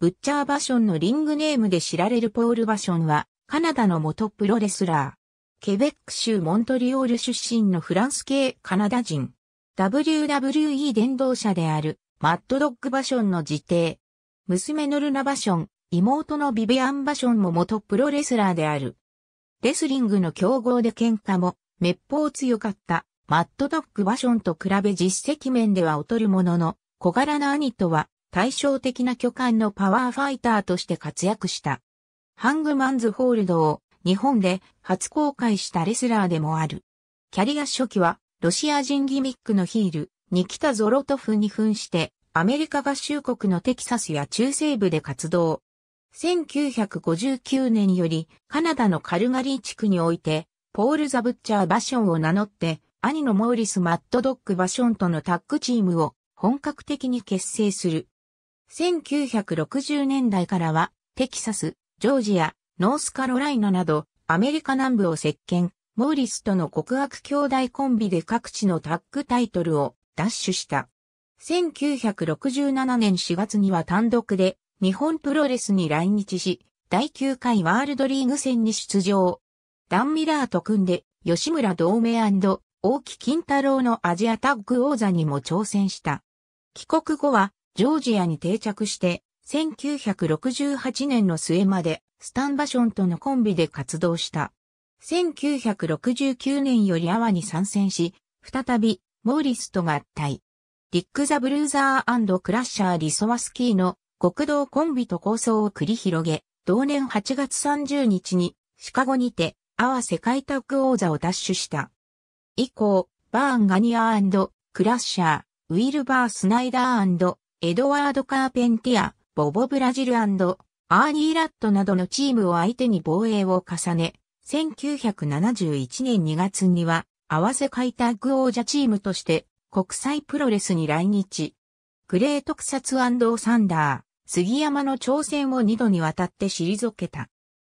ブッチャー・バションのリングネームで知られるポール・バションは、カナダの元プロレスラー。ケベック州モントリオール出身のフランス系カナダ人。WWE 伝道者である、マッドドッグ・バションの自邸。娘のルナ・バション、妹のビビアン・バションも元プロレスラーである。レスリングの強豪で喧嘩も、滅法強かった、マッドドッグ・バションと比べ実績面では劣るものの、小柄な兄とは、対照的な巨漢のパワーファイターとして活躍した。ハングマンズホールドを日本で初公開したレスラーでもある。キャリア初期はロシア人ギミックのヒール、ニキタ・ゾロトフに扮して、アメリカ合衆国のテキサスや中西部で活動。1959年よりカナダのカルガリー地区において、ポール・ザ・ブッチャー・バションを名乗って、兄のモーリス・マッドドッグ・バションとのタッグチームを本格的に結成する。1960年代からは、テキサス、ジョージア、ノースカロライナなど、アメリカ南部を席巻、モーリスとの告白兄弟コンビで各地のタッグタイトルを奪取した。1967年4月には単独で日本プロレスに来日し、第9回ワールドリーグ戦に出場。ダン・ミラーと組んで、吉村同盟大木金太郎のアジアタッグ王座にも挑戦した。帰国後は、ジョージアに定着して、1968年の末までスタンバションとのコンビで活動した。1969年よりアワに参戦し、再びモーリスと合体。リック・ザ・ブルーザークラッシャー・リソワスキーの極道コンビと構想を繰り広げ、同年8月30日にシカゴにてアワ世界タッグ王座を奪取した。以降、バーン・ガニアクラッシャー、ウィルバー・スナイダーエドワード・カーペンティア、ボボ・ブラジルアーニー・ラットなどのチームを相手に防衛を重ね、1971年2月には、合わせ開拓王者チームとして、国際プロレスに来日。グレート草津サンダー、杉山の挑戦を2度にわたって退けた。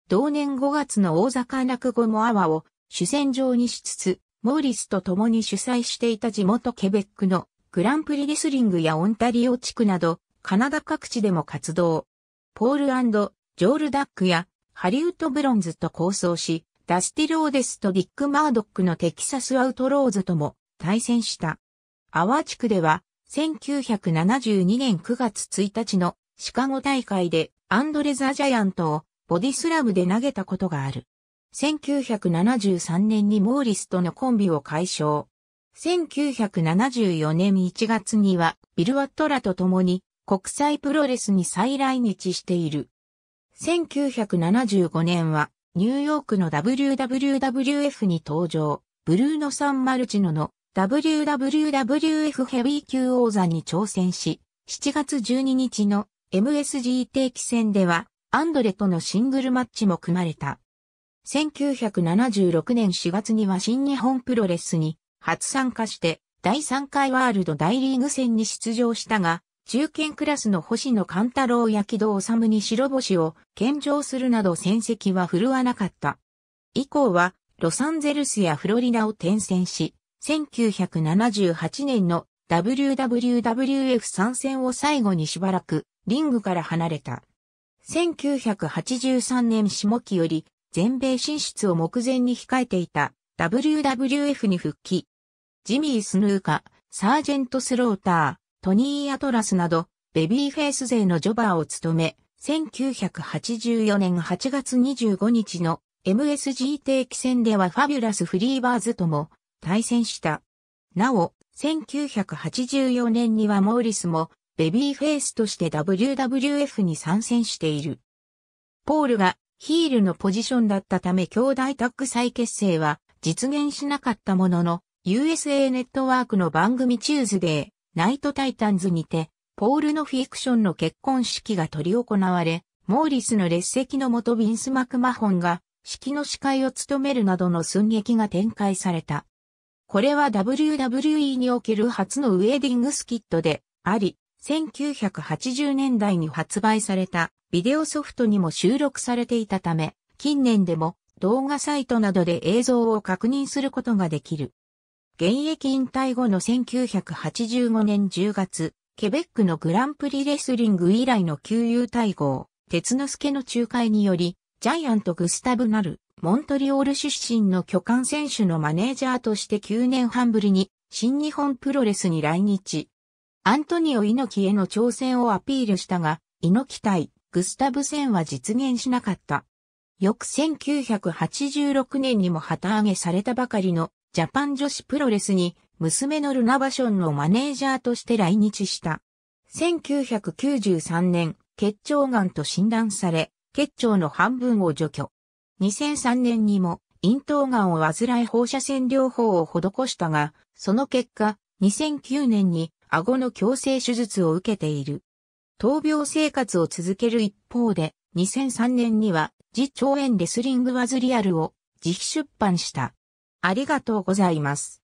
同年5月の大阪落語モアワを主戦場にしつつ、モーリスと共に主催していた地元ケベックのグランプリレスリングやオンタリオ地区など、カナダ各地でも活動。ポールジョール・ダックやハリウッド・ブロンズと構想し、ダスティ・ローデスとディック・マードックのテキサス・アウトローズとも対戦した。アワー地区では、1972年9月1日のシカゴ大会でアンドレザ・ジャイアントをボディスラムで投げたことがある。1973年にモーリスとのコンビを解消。1974年1月にはビルワットらと共に国際プロレスに再来日している。1975年はニューヨークの WWWF に登場、ブルーノ・サン・マルチノの WWWF ヘビー級王座に挑戦し、7月12日の MSG 定期戦ではアンドレとのシングルマッチも組まれた。1976年4月には新日本プロレスに初参加して第3回ワールド大リーグ戦に出場したが、中堅クラスの星野勘太郎や木戸治に白星を献上するなど戦績は振るわなかった。以降はロサンゼルスやフロリダを転戦し、1978年の WWWF 参戦を最後にしばらくリングから離れた。1983年下期より全米進出を目前に控えていた WWF に復帰。ジミー・スヌーカ、サージェント・スローター、トニー・アトラスなど、ベビーフェイス勢のジョバーを務め、1984年8月25日の MSG 定期戦ではファビュラス・フリーバーズとも対戦した。なお、1984年にはモーリスもベビーフェイスとして WWF に参戦している。ポールがヒールのポジションだったため兄弟タッグ再結成は実現しなかったものの、USA ネットワークの番組チューズデー、ナイトタイタンズにて、ポールのフィクションの結婚式が取り行われ、モーリスの列席のもとビンス・マクマホンが式の司会を務めるなどの寸劇が展開された。これは WWE における初のウェディングスキットであり、1980年代に発売されたビデオソフトにも収録されていたため、近年でも動画サイトなどで映像を確認することができる。現役引退後の1985年10月、ケベックのグランプリレスリング以来の旧友対合、鉄之助の仲介により、ジャイアント・グスタブ・ナル、モントリオール出身の巨漢選手のマネージャーとして9年半ぶりに、新日本プロレスに来日。アントニオ猪木への挑戦をアピールしたが、猪木対グスタブ戦は実現しなかった。翌1986年にも旗揚げされたばかりのジャパン女子プロレスに娘のルナバションのマネージャーとして来日した。1993年、結腸がんと診断され、結腸の半分を除去。2003年にも、咽頭がんを患い放射線療法を施したが、その結果、2009年に顎の矯正手術を受けている。闘病生活を続ける一方で、2003年には自長演レスリングワズリアルを自費出版した。ありがとうございます。